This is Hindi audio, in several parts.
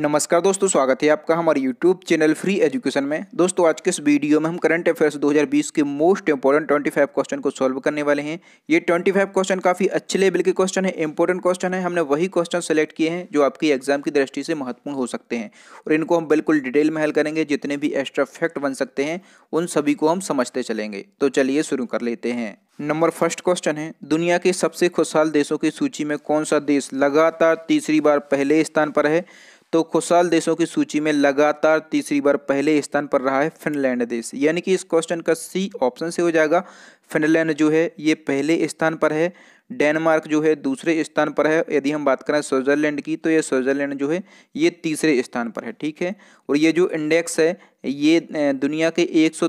नमस्कार दोस्तों स्वागत है आपका हमारे YouTube चैनल फ्री एजुकेशन में दोस्तों आज के इस वीडियो में हम करंट अफेयर्स 2020 के मोस्ट इंपॉर्टेंट 25 क्वेश्चन को सॉल्व करने वाले हैं ये 25 क्वेश्चन काफ़ी अच्छे लेवल के क्वेश्चन है इंपॉर्टेंट क्वेश्चन है हमने वही क्वेश्चन सेलेक्ट किए हैं जो आपकी एग्जाम की दृष्टि से महत्वपूर्ण हो सकते हैं और इनको हम बिल्कुल डिटेल में हल करेंगे जितने भी एक्स्ट्रा फैक्ट बन सकते हैं उन सभी को हम समझते चलेंगे तो चलिए शुरू कर लेते हैं नंबर फर्स्ट क्वेश्चन है दुनिया के सबसे खुशहाल देशों की सूची में कौन सा देश लगातार तीसरी बार पहले स्थान पर है तो खुशहाल देशों की सूची में लगातार तीसरी बार पहले स्थान पर रहा है फिनलैंड देश यानी कि इस क्वेश्चन का सी ऑप्शन से हो जाएगा फिनलैंड जो है ये पहले स्थान पर है डेनमार्क जो है दूसरे स्थान पर है यदि हम बात करें स्विट्जरलैंड की तो ये स्विट्जरलैंड जो है ये तीसरे स्थान पर है ठीक है और ये जो इंडेक्स है ये दुनिया के एक सौ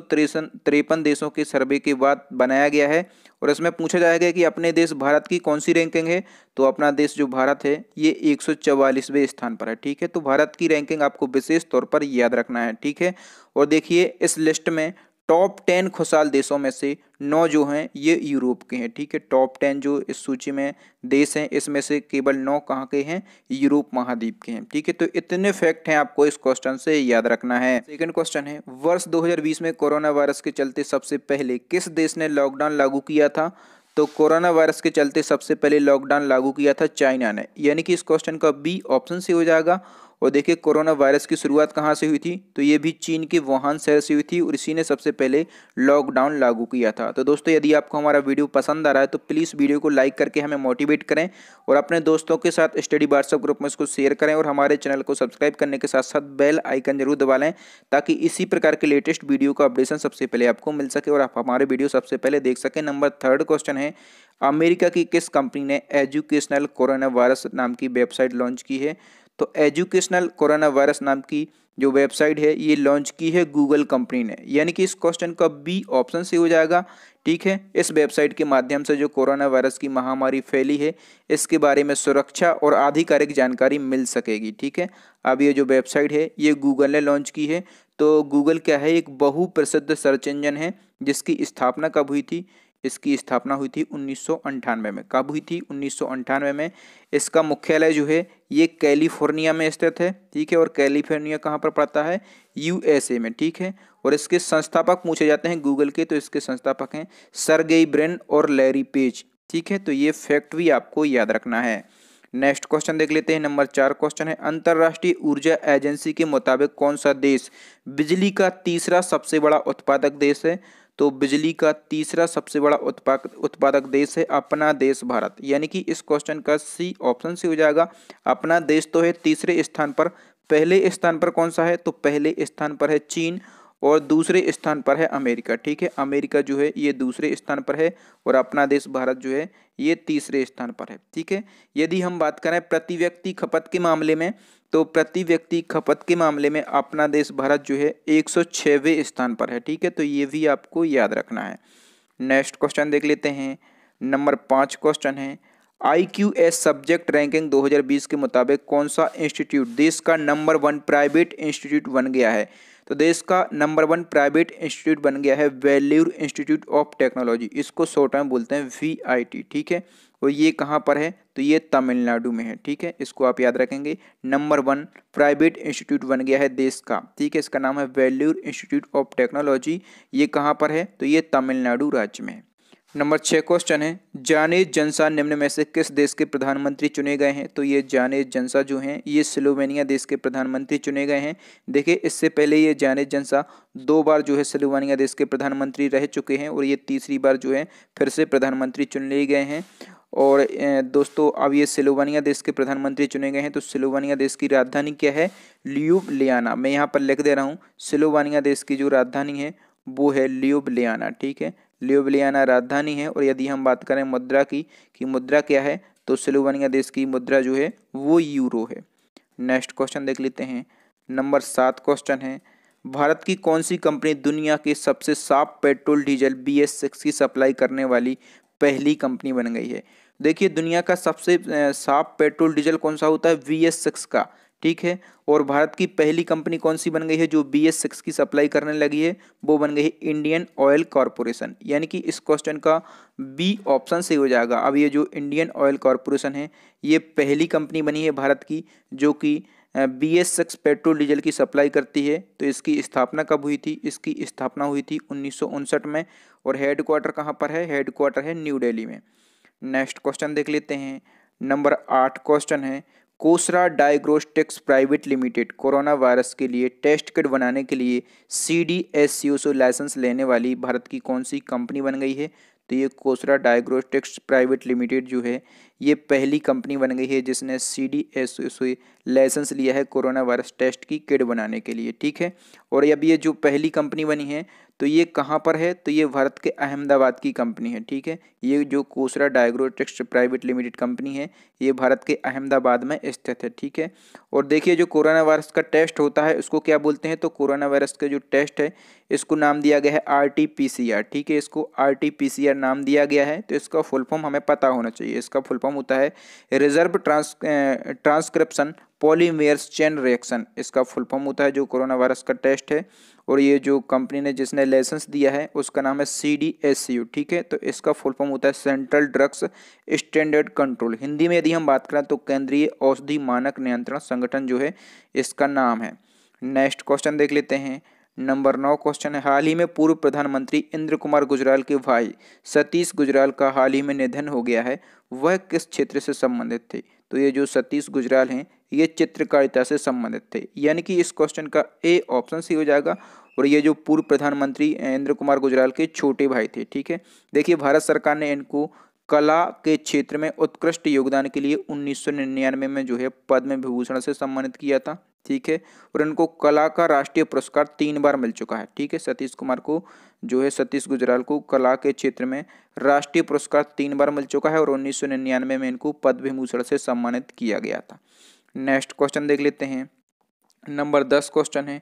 देशों के सर्वे के बाद बनाया गया है और इसमें पूछा जाएगा कि अपने देश भारत की कौन सी रैंकिंग है तो अपना देश जो भारत है ये एक स्थान पर है ठीक है तो भारत की रैंकिंग आपको विशेष तौर पर याद रखना है ठीक है और देखिए इस लिस्ट में टॉप टेन खुशहाल देशों में से नौ जो हैं ये यूरोप के हैं ठीक है टॉप टेन जो इस सूची में देश हैं इसमें से केवल नौ कहाँ के हैं यूरोप महाद्वीप के हैं ठीक है तो इतने फैक्ट हैं आपको इस क्वेश्चन से याद रखना है सेकंड क्वेश्चन है वर्ष 2020 में कोरोना वायरस के चलते सबसे पहले किस देश ने लॉकडाउन लागू किया था तो कोरोना वायरस के चलते सबसे पहले लॉकडाउन लागू किया था चाइना ने यानी कि इस क्वेश्चन का बी ऑप्शन से हो जाएगा और देखिए कोरोना वायरस की शुरुआत कहाँ से हुई थी तो ये भी चीन के वुहान शहर से हुई थी और इसी ने सबसे पहले लॉकडाउन लागू किया था तो दोस्तों यदि आपको हमारा वीडियो पसंद आ रहा है तो प्लीज़ वीडियो को लाइक करके हमें मोटिवेट करें और अपने दोस्तों के साथ स्टडी व्हाट्सअप ग्रुप में इसको शेयर करें और हमारे चैनल को सब्सक्राइब करने के साथ साथ बेल आइकन जरूर दबा लें ताकि इसी प्रकार के लेटेस्ट वीडियो का अपडेशन सबसे पहले आपको मिल सके और आप हमारे वीडियो सबसे पहले देख सकें नंबर थर्ड क्वेश्चन है अमेरिका की किस कंपनी ने एजुकेशनल कोरोना वायरस नाम की वेबसाइट लॉन्च की है तो एजुकेशनल कोरोना वायरस नाम की जो वेबसाइट है ये लॉन्च की है गूगल कंपनी ने यानी कि इस क्वेश्चन का बी ऑप्शन से हो जाएगा ठीक है इस वेबसाइट के माध्यम से जो कोरोना वायरस की महामारी फैली है इसके बारे में सुरक्षा और आधिकारिक जानकारी मिल सकेगी ठीक है अब ये जो वेबसाइट है ये गूगल ने लॉन्च की है तो गूगल क्या है एक बहुप्रसिद्ध सर्च इंजन है जिसकी स्थापना कब हुई थी इसकी स्थापना हुई थी उन्नीस में कब हुई थी उन्नीस में इसका मुख्यालय जो है ये कैलिफोर्निया में स्थित है ठीक है और कैलिफोर्निया कहाँ पर पड़ता है यूएसए में ठीक है और इसके संस्थापक पूछे जाते हैं गूगल के तो इसके संस्थापक हैं सरगेई ब्रेन और लैरी पेज ठीक है तो ये फैक्ट भी आपको याद रखना है नेक्स्ट क्वेश्चन देख लेते हैं नंबर चार क्वेश्चन है अंतर्राष्ट्रीय ऊर्जा एजेंसी के मुताबिक कौन सा देश बिजली का तीसरा सबसे बड़ा उत्पादक देश है तो बिजली का तीसरा सबसे बड़ा उत्पाद उत्पादक देश है अपना देश भारत यानी कि इस क्वेश्चन का सी ऑप्शन सी हो जाएगा अपना देश तो है तीसरे स्थान पर पहले स्थान पर कौन सा है तो पहले स्थान पर है चीन और दूसरे स्थान पर है अमेरिका ठीक है अमेरिका जो है ये दूसरे स्थान पर है और अपना देश भारत जो है ये तीसरे स्थान पर है ठीक है यदि हम बात करें प्रति व्यक्ति खपत के मामले में तो प्रति व्यक्ति खपत के मामले में अपना देश भारत जो है एक सौ स्थान पर है ठीक है तो ये भी आपको याद रखना है नेक्स्ट क्वेश्चन देख लेते हैं नंबर पाँच क्वेश्चन है I Q S subject ranking 2020 के मुताबिक कौन सा इंस्टीट्यूट देश का नंबर वन प्राइवेट इंस्टीट्यूट बन गया है तो देश का नंबर वन प्राइवेट इंस्टीट्यूट बन गया है वेल्यूर इंस्टीट्यूट ऑफ टेक्नोलॉजी इसको शॉर्ट में बोलते हैं वी ठीक है और ये कहाँ पर है तो ये तमिलनाडु में है ठीक है इसको आप याद रखेंगे नंबर वन प्राइवेट इंस्टीट्यूट बन गया है देश का ठीक है इसका नाम है वेल्यूर इंस्टीट्यूट ऑफ टेक्नोलॉजी ये कहाँ पर है तो ये तमिलनाडु राज्य में है नंबर छः क्वेश्चन है जाने जनसा निम्न में से किस देश के प्रधानमंत्री चुने गए हैं तो ये जाने जनसा जो हैं ये स्लोवेनिया देश के प्रधानमंत्री चुने गए हैं देखिए इससे पहले ये जाने जनसा दो बार जो है स्लोवेनिया देश के प्रधानमंत्री रह चुके हैं और ये तीसरी बार जो है फिर से प्रधानमंत्री चुन लिए गए हैं और दोस्तों अब ये स्लोवानिया देश के प्रधानमंत्री चुने गए हैं तो स्लोवानिया देश की राजधानी क्या है ल्यूबलियाना मैं यहाँ पर लिख दे रहा हूँ स्लोवानिया देश की जो राजधानी है वो है ल्यूबलियाना ठीक है लियोबलियाना राजधानी है और यदि हम बात करें मुद्रा की कि मुद्रा क्या है तो स्लोवानिया देश की मुद्रा जो है वो यूरो है नेक्स्ट क्वेश्चन देख लेते हैं नंबर सात क्वेश्चन है भारत की कौन सी कंपनी दुनिया के सबसे साफ petrol diesel B S six की सप्लाई करने वाली पहली कंपनी बन गई है देखिए दुनिया का सबसे साफ पेट्रोल डीजल कौन सा होता है वी एस सिक्स का ठीक है और भारत की पहली कंपनी कौन सी बन गई है जो बी एस सिक्स की सप्लाई करने लगी है वो बन गई है इंडियन ऑयल कॉरपोरेशन यानी कि इस क्वेश्चन का बी ऑप्शन से हो जाएगा अब ये जो इंडियन ऑयल कॉरपोरेशन है ये पहली कंपनी बनी है भारत की जो कि B S six petrol diesel की सप्लाई करती है तो इसकी स्थापना कब हुई थी इसकी स्थापना हुई थी उन्नीस में और हेड क्वार्टर कहाँ पर है हेड क्वार्टर है न्यू डेली में नेक्स्ट क्वेश्चन देख लेते हैं नंबर आठ क्वेश्चन है CoSara diagnostics private limited corona virus के लिए टेस्ट किट बनाने के लिए सी डी एस सी ओ से लाइसेंस लेने वाली भारत की कौन सी कंपनी बन गई है तो ये कोसरा डायग्नोस्टिक्स प्राइवेट लिमिटेड जो है ये पहली कंपनी बन गई है जिसने C D S O license लिया है कोरोना वायरस टेस्ट की किट बनाने के लिए ठीक है और अब ये जो पहली कंपनी बनी है तो ये कहाँ पर है तो ये भारत के अहमदाबाद की कंपनी है ठीक है ये जो CoSara diagnostics private limited company है ये भारत के अहमदाबाद में स्थित है ठीक है और देखिए जो कोरोना वायरस का टेस्ट होता है उसको क्या बोलते हैं तो कोरोना वायरस का जो टेस्ट है इसको नाम दिया गया है आर ठीक है इसको आर नाम दिया गया है तो इसका फुल फॉर्म हमें पता होना चाहिए इसका फुल फॉर्म होता है reserve trans transcription polymerase chain reaction इसका फुल फॉर्म होता है जो कोरोना वायरस का टेस्ट है और ये जो कंपनी ने जिसने लाइसेंस दिया है उसका नाम है सी डी एस यू ठीक है तो इसका फुल फॉर्म होता है central drugs standard control Hindi में यदि हम बात करें तो केंद्रीय औषधि मानक नियंत्रण संगठन जो है इसका नाम है नेक्स्ट क्वेश्चन देख लेते हैं नंबर नौ क्वेश्चन है हाल ही में पूर्व प्रधानमंत्री इंद्र कुमार गुजराल के भाई सतीश गुजराल का हाल ही में निधन हो गया है वह किस क्षेत्र से संबंधित थे तो ये जो सतीश गुजराल हैं ये चित्रकारिता से संबंधित थे यानी कि इस क्वेश्चन का ए ऑप्शन सी हो जाएगा और ये जो पूर्व प्रधानमंत्री इंद्र कुमार गुजराल के छोटे भाई थे ठीक है देखिए भारत सरकार ने इनको कला के क्षेत्र में उत्कृष्ट योगदान के लिए उन्नीस में जो है पद्म विभूषण से सम्मानित किया था ठीक है और इनको कला का राष्ट्रीय पुरस्कार तीन बार मिल चुका है ठीक है सतीश कुमार को जो है सतीश गुजराल को कला के क्षेत्र में राष्ट्रीय पुरस्कार तीन बार मिल चुका है और उन्नीस में इनको विभूषण से सम्मानित किया गया था नेक्स्ट क्वेश्चन देख लेते हैं नंबर दस क्वेश्चन है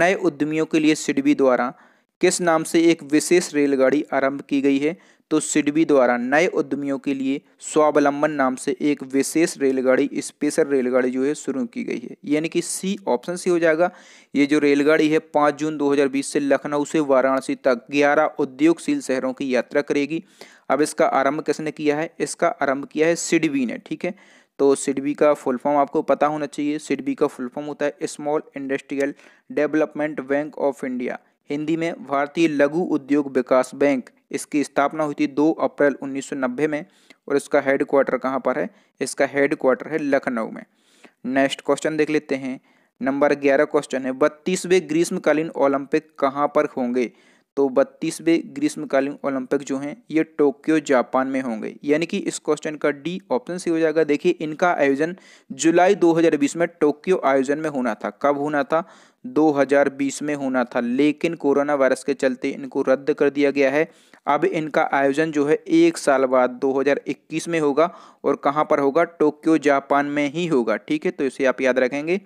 नए उद्यमियों के लिए सिडबी द्वारा किस नाम से एक विशेष रेलगाड़ी आरंभ की गई है तो सिडबी द्वारा नए उद्यमियों के लिए स्वावलंबन नाम से एक विशेष रेलगाड़ी स्पेशल रेलगाड़ी जो है शुरू की गई है यानी कि सी ऑप्शन सी हो जाएगा ये जो रेलगाड़ी है पाँच जून 2020 से लखनऊ से वाराणसी तक ग्यारह उद्योगशील शहरों की यात्रा करेगी अब इसका आरंभ किसने किया है इसका आरंभ किया है सिडबी ने ठीक है तो सिडबी का फुल फॉर्म आपको पता होना चाहिए सिडबी का फुल फॉर्म होता है small industrial development bank of India Hindi में भारतीय लघु उद्योग विकास बैंक इसकी स्थापना हुई थी 2 अप्रैल 1990 में और इसका हेड क्वार्टर कहाँ पर है इसका हेड क्वार्टर है लखनऊ में नेक्स्ट क्वेश्चन देख लेते हैं नंबर ग्यारह क्वेश्चन है बत्तीसवें ग्रीष्मकालीन ओलंपिक कहाँ पर होंगे तो बत्तीसवें ग्रीष्मकालीन ओलंपिक जो हैं ये टोक्यो जापान में होंगे यानी कि इस क्वेश्चन का डी ऑप्शन सी हो जाएगा देखिए इनका आयोजन जुलाई 2020 में टोक्यो आयोजन में होना था कब होना था 2020 में होना था लेकिन कोरोना वायरस के चलते इनको रद्द कर दिया गया है अब इनका आयोजन जो है एक साल बाद 2021 में होगा और कहाँ पर होगा टोक्यो जापान में ही होगा ठीक है तो इसे आप याद रखेंगे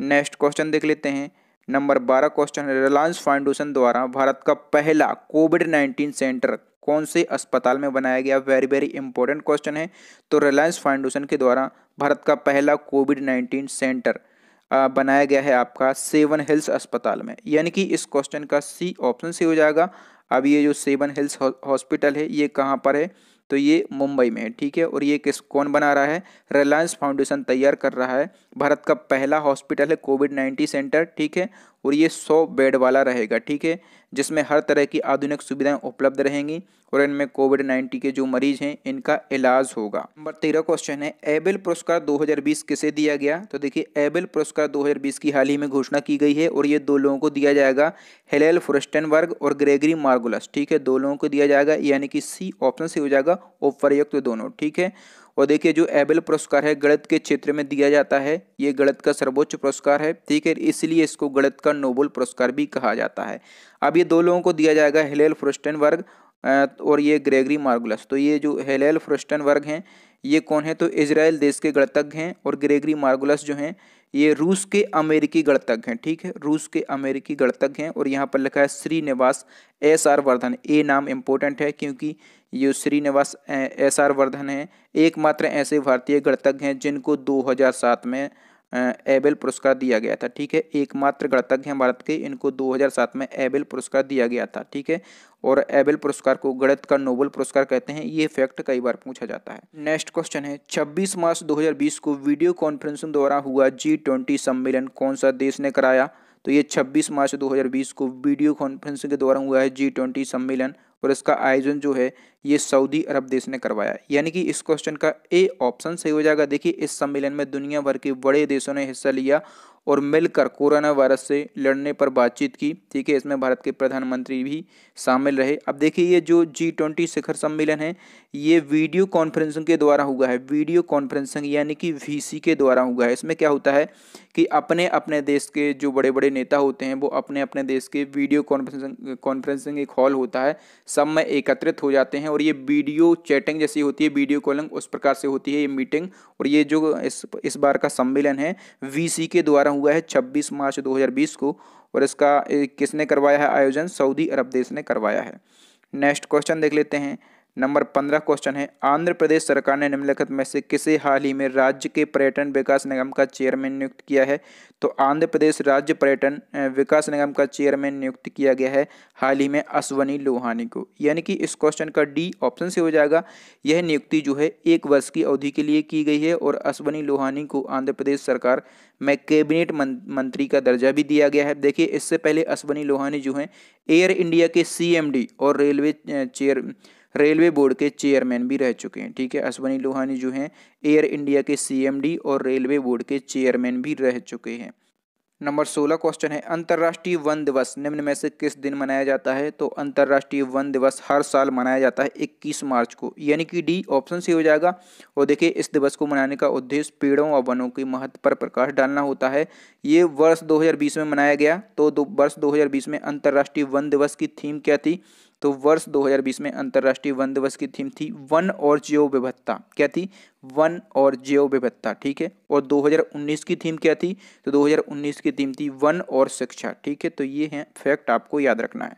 नेक्स्ट क्वेश्चन देख लेते हैं नंबर बारह क्वेश्चन रिलायंस फाउंडेशन द्वारा भारत का पहला कोविड नाइन्टीन सेंटर कौन से अस्पताल में बनाया गया वेरी वेरी इंपॉर्टेंट क्वेश्चन है तो रिलायंस फाउंडेशन के द्वारा भारत का पहला कोविड नाइन्टीन सेंटर बनाया गया है आपका सेवन हिल्स अस्पताल में यानी कि इस क्वेश्चन का सी ऑप्शन सी हो जाएगा अब ये जो सेवन हिल्स हॉस्पिटल है ये कहाँ पर है तो ये मुंबई में है ठीक है और ये किस कौन बना रहा है रिलायंस फाउंडेशन तैयार कर रहा है भारत का पहला हॉस्पिटल है कोविड नाइन्टीन सेंटर ठीक है और ये सौ बेड वाला रहेगा ठीक है जिसमें हर तरह की आधुनिक सुविधाएं उपलब्ध रहेंगी और इनमें कोविड नाइन्टीन के जो मरीज हैं इनका इलाज होगा नंबर तेरह क्वेश्चन है एबिल पुरस्कार 2020 किसे दिया गया तो देखिए एबिल पुरस्कार 2020 की हाल ही में घोषणा की गई है और ये दो लोगों को दिया जाएगा हेलेल फुरस्टनबर्ग और ग्रेगरी मार्गुलस ठीक है दो लोगों को दिया जाएगा यानी कि सी ऑप्शन से हो जाएगा उपरयुक्त दोनों ठीक है और देखिए जो एबेल पुरस्कार है गणित के क्षेत्र में दिया जाता है ये गणित का सर्वोच्च पुरस्कार है ठीक है इसलिए इसको गणित का नोबल पुरस्कार भी कहा जाता है अब ये दो लोगों को दिया जाएगा हिलेल वर्ग और ये ग्रेगरी मार्गुलस तो ये जो हेलेल वर्ग हैं ये कौन है तो इसराइल देश के गणतज्ञ हैं और ग्रेगरी मार्गुलस जो हैं ये रूस के अमेरिकी गणतज्ञ हैं ठीक है रूस के अमेरिकी गणतज्ञ हैं और यहाँ पर लिखा है श्रीनिवास एस आर वर्धन ए नाम इम्पोर्टेंट है क्योंकि ये श्रीनिवास एस आर वर्धन हैं एकमात्र ऐसे भारतीय गणतज्ञ हैं जिनको 2007 में एबेल पुरस्कार दिया गया था ठीक है एकमात्र गणतज्ञ हैं भारत के इनको 2007 में एबेल पुरस्कार दिया गया था ठीक है और एबेल पुरस्कार को गणित का नोबल पुरस्कार कहते हैं ये फैक्ट कई बार पूछा जाता है नेक्स्ट क्वेश्चन है 26 मार्च 2020 को वीडियो कॉन्फ्रेंसिंग द्वारा हुआ जी ट्वेंटी सम्मेलन कौन सा देश ने कराया तो ये 26 मार्च 2020 को वीडियो कॉन्फ्रेंसिंग के द्वारा हुआ है जी ट्वेंटी सम्मेलन और इसका आयोजन जो है ये सऊदी अरब देश ने करवाया यानी कि इस क्वेश्चन का ए ऑप्शन सही हो जाएगा देखिए इस सम्मेलन में दुनिया भर के बड़े देशों ने हिस्सा लिया और मिलकर कोरोना वायरस से लड़ने पर बातचीत की ठीक है इसमें भारत के प्रधानमंत्री भी शामिल रहे अब देखिए ये जो जी ट्वेंटी शिखर सम्मेलन है ये वीडियो कॉन्फ्रेंसिंग के द्वारा हुआ है वीडियो कॉन्फ्रेंसिंग यानी कि वी के द्वारा हुआ है इसमें क्या होता है कि अपने अपने देश के जो बड़े बड़े नेता होते हैं वो अपने अपने देश के वीडियो कॉन्फ्रेंसिंग कॉन्फ्रेंसिंग एक हॉल होता है सब में एकत्रित हो जाते हैं और ये वीडियो चैटिंग जैसी होती है वीडियो कॉलिंग उस प्रकार से होती है ये मीटिंग और ये जो इस इस बार का सम्मेलन है वीसी के द्वारा हुआ है 26 मार्च 2020 को और इसका किसने करवाया है आयोजन सऊदी अरब देश ने करवाया है नेक्स्ट क्वेश्चन देख लेते हैं नंबर पंद्रह क्वेश्चन है आंध्र प्रदेश सरकार ने निम्नलिखित में से किसे हाल ही में राज्य के पर्यटन विकास निगम का चेयरमैन नियुक्त किया है तो आंध्र प्रदेश राज्य पर्यटन विकास निगम का चेयरमैन नियुक्त किया गया है हाल ही में अश्वनी लोहानी को यानी कि इस क्वेश्चन का डी ऑप्शन से हो जाएगा यह नियुक्ति जो है एक वर्ष की अवधि के लिए की गई है और अश्वनी लोहानी को आंध्र प्रदेश सरकार में कैबिनेट मंत्री का दर्जा भी दिया गया है देखिए इससे पहले अश्वनी लोहानी जो है एयर इंडिया के सी और रेलवे चेयर रेलवे बोर्ड के चेयरमैन भी रह चुके हैं ठीक है अश्वनी लोहानी जो हैं एयर इंडिया के सीएमडी और रेलवे बोर्ड के चेयरमैन भी रह चुके हैं नंबर सोलह क्वेश्चन है अंतर्राष्ट्रीय वन दिवस निम्न में से किस दिन मनाया जाता है तो अंतर्राष्ट्रीय वन दिवस हर साल मनाया जाता है 21 मार्च को यानी कि डी ऑप्शन से हो जाएगा और देखिए इस दिवस को मनाने का उद्देश्य पेड़ों और वनों के महत्व पर प्रकाश डालना होता है ये वर्ष 2020 में मनाया गया तो दो वर्ष 2020 में अंतर्राष्ट्रीय वन दिवस की थीम क्या थी तो वर्ष 2020 में अंतर्राष्ट्रीय वन दिवस की थीम थी वन और जैव विभत्ता क्या थी वन और जैव विभत्ता ठीक है और 2019 की थीम क्या थी तो 2019 की थीम थी वन और शिक्षा ठीक है तो ये है फैक्ट आपको याद रखना है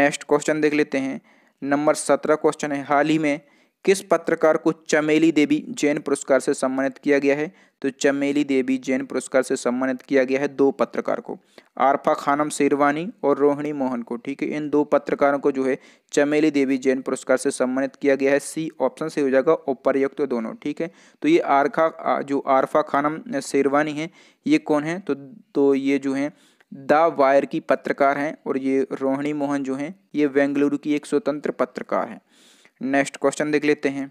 नेक्स्ट क्वेश्चन देख लेते हैं नंबर सत्रह क्वेश्चन है हाल ही में किस पत्रकार को चमेली देवी जैन पुरस्कार से सम्मानित किया गया है तो चमेली देवी जैन पुरस्कार से सम्मानित किया गया है दो पत्रकार को आरफा खानम शेरवानी और रोहिणी मोहन को ठीक है इन दो पत्रकारों को जो है चमेली देवी जैन पुरस्कार से सम्मानित किया गया है सी ऑप्शन से हो जाएगा उपरयुक्त दोनों ठीक है तो ये आरखा जो आरफा खानम शेरवानी है ये कौन है तो, तो ये जो है द वायर की पत्रकार हैं और ये रोहिणी मोहन जो हैं ये बेंगलुरु की एक स्वतंत्र पत्रकार हैं नेक्स्ट क्वेश्चन देख लेते हैं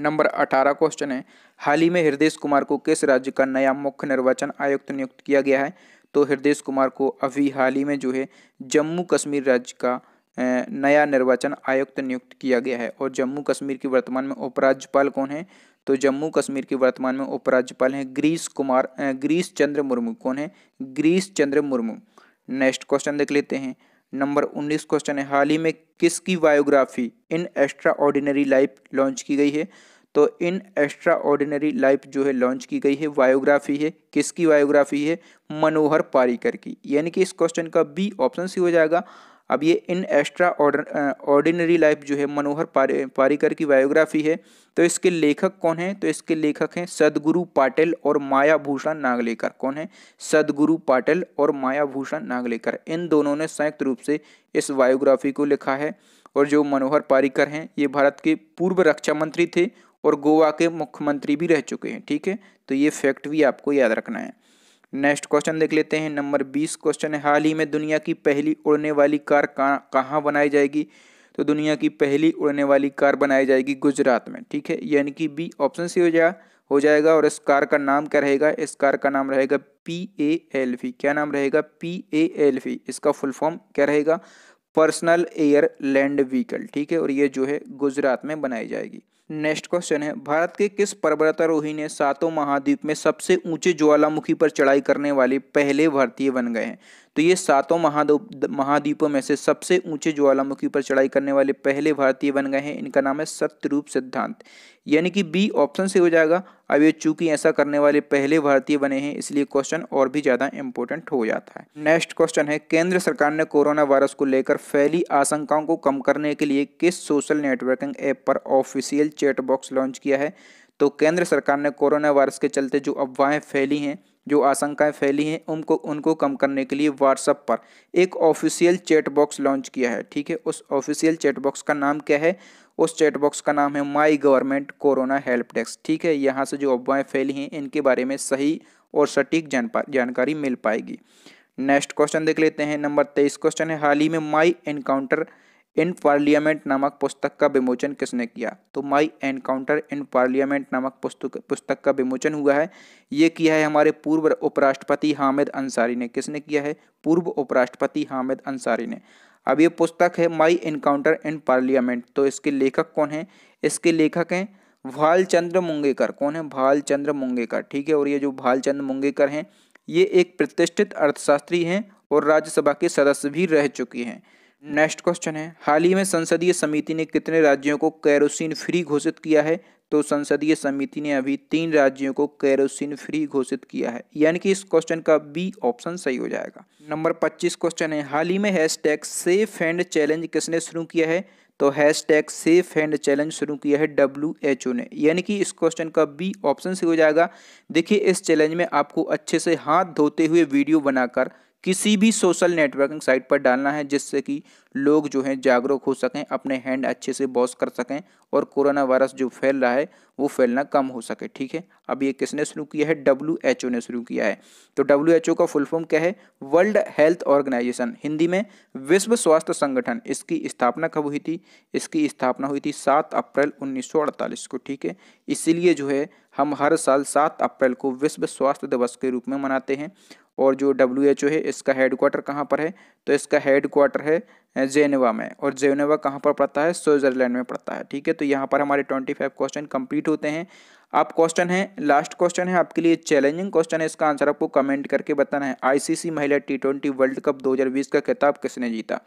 नंबर अठारह क्वेश्चन है हाल ही में हृदय कुमार को किस राज्य का नया मुख्य निर्वाचन आयुक्त नियुक्त किया गया है तो हृदय कुमार को अभी हाल ही में जो है जम्मू कश्मीर राज्य का नया निर्वाचन आयुक्त नियुक्त किया गया है और जम्मू कश्मीर की वर्तमान में उपराज्यपाल कौन है तो जम्मू कश्मीर के वर्तमान में उपराज्यपाल हैं ग्रीस कुमार ग्रीस चंद्र मुर्मू कौन है ग्रीस चंद्र मुर्मू नेक्स्ट क्वेश्चन देख लेते हैं नंबर 19 क्वेश्चन है हाल ही में किसकी biography an extraordinary life launch की गई है तो इन एक्स्ट्रा ऑर्डिनरी लाइफ जो है लॉन्च की गई है बायोग्राफी है किसकी बायोग्राफी है मनोहर पारिकर की यानी कि इस क्वेश्चन का बी ऑप्शन सी हो जाएगा अब ये इन एक्स्ट्रा ऑर्डिनरी लाइफ जो है मनोहर पारे पारिकर की बायोग्राफी है तो इसके लेखक कौन है तो इसके लेखक हैं सदगुरु पाटिल और माया भूषण नागलेकर कौन है सदगुरु पाटिल और माया भूषण नागलेकर इन दोनों ने संयुक्त रूप से इस बायोग्राफी को लिखा है और जो मनोहर पारिकर हैं ये भारत के पूर्व रक्षा मंत्री थे और गोवा के मुख्यमंत्री भी रह चुके हैं ठीक है तो ये फैक्ट भी आपको याद रखना है नेक्स्ट क्वेश्चन देख लेते हैं नंबर बीस क्वेश्चन है हाल ही में दुनिया की पहली उड़ने वाली कार कहाँ बनाई जाएगी तो दुनिया की पहली उड़ने वाली कार बनाई जाएगी गुजरात में ठीक है यानी कि बी ऑप्शन सी हो जाए हो जाएगा और इस कार का नाम क्या रहेगा इस कार का नाम रहेगा पी ए एल वी क्या नाम रहेगा पी ए एल वी इसका फुल फॉर्म क्या रहेगा पर्सनल एयर लैंड व्हीकल ठीक है और ये जो है गुजरात में बनाई जाएगी नेक्स्ट क्वेश्चन है भारत के किस पर्वतारोही ने सातों महाद्वीप में सबसे ऊंचे ज्वालामुखी पर चढ़ाई करने वाले पहले भारतीय बन गए हैं तो ये सातों महाद्वीप महाद्वीपों में से सबसे ऊंचे ज्वालामुखी पर चढ़ाई करने वाले पहले भारतीय बन गए हैं इनका नाम है सत्यरूप सिद्धांत यानी कि बी ऑप्शन से हो जाएगा अब ये चूंकि ऐसा करने वाले पहले भारतीय बने हैं इसलिए क्वेश्चन और भी ज़्यादा इंपॉर्टेंट हो जाता है नेक्स्ट क्वेश्चन है केंद्र सरकार ने कोरोना वायरस को लेकर फैली आशंकाओं को कम करने के लिए किस सोशल नेटवर्किंग ऐप पर ऑफिशियल चैट बॉक्स लॉन्च किया है तो केंद्र सरकार ने कोरोना वायरस के चलते जो अफवाहें फैली हैं जो आशंकाएं फैली हैं उनको उनको कम करने के लिए व्हाट्सअप पर एक ऑफिशियल चैट बॉक्स लॉन्च किया है ठीक है उस ऑफिशियल चैट बॉक्स का नाम क्या है उस चैट बॉक्स का नाम है my government corona help desk ठीक है यहाँ से जो अफवाहें फैली हैं इनके बारे में सही और सटीक जान जानकारी मिल पाएगी नेक्स्ट क्वेश्चन देख लेते हैं नंबर तेईस क्वेश्चन है हाल ही में माई एनकाउंटर इन पार्लियामेंट नामक पुस्तक का विमोचन किसने किया तो माई एनकाउंटर इन पार्लियामेंट नामक पुस्तक पुस्तक का विमोचन हुआ है ये किया है हमारे पूर्व उपराष्ट्रपति हामिद अंसारी ने किसने किया है पूर्व उपराष्ट्रपति हामिद अंसारी ने अब ये पुस्तक है माई एनकाउंटर इन पार्लियामेंट तो इसके लेखक कौन है इसके लेखक हैं भालचंद्र मुंगेकर कौन है भालचंद्र मुंगेकर ठीक है और ये जो भालचंद्र मुंगेकर हैं ये एक प्रतिष्ठित अर्थशास्त्री हैं और राज्यसभा के सदस्य भी रह चुकी हैं नेक्स्ट क्वेश्चन है हाल ही में संसदीय समिति ने कितने राज्यों को कैरोसिन फ्री घोषित किया है तो संसदीय समिति ने अभी तीन राज्यों को कैरोसिन फ्री घोषित किया है यानी कि इस क्वेश्चन का बी ऑप्शन सही हो जाएगा नंबर पच्चीस क्वेश्चन है हाल ही में हैशटैग सेफ हैंड चैलेंज किसने शुरू किया है तो हैशटैग सेफ हैंड चैलेंज शुरू किया है डब्ल्यू एच ओ ने यानी कि इस क्वेश्चन का बी ऑप्शन सही हो जाएगा देखिए इस चैलेंज में आपको अच्छे से हाथ धोते हुए वीडियो बनाकर किसी भी सोशल नेटवर्किंग साइट पर डालना है जिससे कि लोग जो हैं जागरूक हो सकें अपने हैंड अच्छे से वॉश कर सकें और कोरोना वायरस जो फैल रहा है वो फैलना कम हो सके ठीक है अब ये किसने शुरू किया है डब्ल्यू एच ओ ने शुरू किया है तो डब्ल्यू एच ओ का फुल फॉर्म क्या है वर्ल्ड हेल्थ ऑर्गेनाइजेशन हिंदी में विश्व स्वास्थ्य संगठन इसकी स्थापना कब हुई थी इसकी स्थापना हुई थी सात अप्रैल उन्नीस को ठीक है इसीलिए जो है हम हर साल सात अप्रैल को विश्व स्वास्थ्य दिवस के रूप में मनाते हैं और जो डब्ल्यू एच ओ है इसका हेडक्वार्टर कहाँ पर है तो इसका हेडक्वार्टर है जेनेवा में और जेनेवा कहाँ पर पड़ता है स्विट्जरलैंड में पड़ता है ठीक है तो यहाँ पर हमारे ट्वेंटी फाइव क्वेश्चन कंप्लीट होते हैं आप क्वेश्चन है लास्ट क्वेश्चन है आपके लिए चैलेंजिंग क्वेश्चन है इसका आंसर आपको कमेंट करके बताना है आईसीसी महिला टी ट्वेंटी वर्ल्ड कप 2020 का खिताब किसने जीता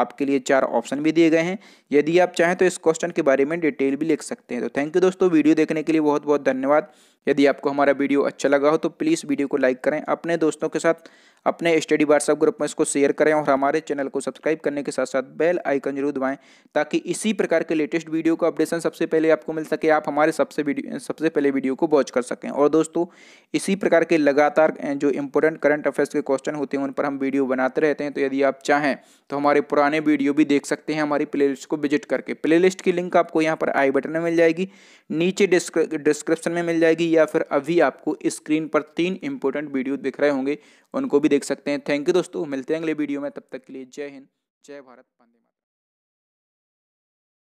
आपके लिए चार ऑप्शन भी दिए गए हैं यदि आप चाहें तो इस क्वेश्चन के बारे में डिटेल भी लिख सकते हैं तो थैंक यू दोस्तों वीडियो देखने के लिए बहुत बहुत धन्यवाद यदि आपको हमारा वीडियो अच्छा लगा हो तो प्लीज़ वीडियो को लाइक करें अपने दोस्तों के साथ अपने स्टडी व्हाट्सएप ग्रुप में इसको शेयर करें और हमारे चैनल को सब्सक्राइब करने के साथ साथ बेल आइकन जरूर दबाएं ताकि इसी प्रकार के लेटेस्ट वीडियो का अपडेशन सबसे पहले आपको मिल सके आप हमारे सबसे वीडियो सबसे पहले वीडियो को वॉच कर सकें और दोस्तों इसी प्रकार के लगातार जो इंपॉर्टेंट करंट अफेयर्स के क्वेश्चन होते हैं उन पर हम वीडियो बनाते रहते हैं तो यदि आप चाहें तो हमारे पुराने वीडियो भी देख सकते हैं हमारी प्ले को विजिट करके प्ले की लिंक आपको यहाँ पर आई बटन में मिल जाएगी नीचे डिस्क्रिप्शन में मिल जाएगी या फिर अभी आपको स्क्रीन पर तीन इंपॉर्टेंट वीडियो दिख रहे होंगे उनको भी देख सकते हैं थैंक यू दोस्तों मिलते हैं अगले वीडियो में तब तक के लिए जय हिंद जय भारत